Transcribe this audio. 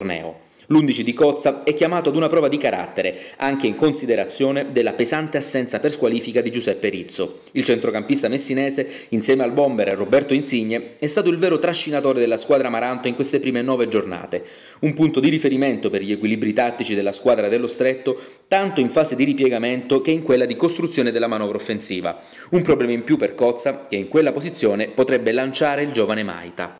torneo. L'11 di Cozza è chiamato ad una prova di carattere, anche in considerazione della pesante assenza per squalifica di Giuseppe Rizzo. Il centrocampista messinese, insieme al bomber Roberto Insigne, è stato il vero trascinatore della squadra Maranto in queste prime nove giornate. Un punto di riferimento per gli equilibri tattici della squadra dello Stretto, tanto in fase di ripiegamento che in quella di costruzione della manovra offensiva. Un problema in più per Cozza, che in quella posizione potrebbe lanciare il giovane Maita.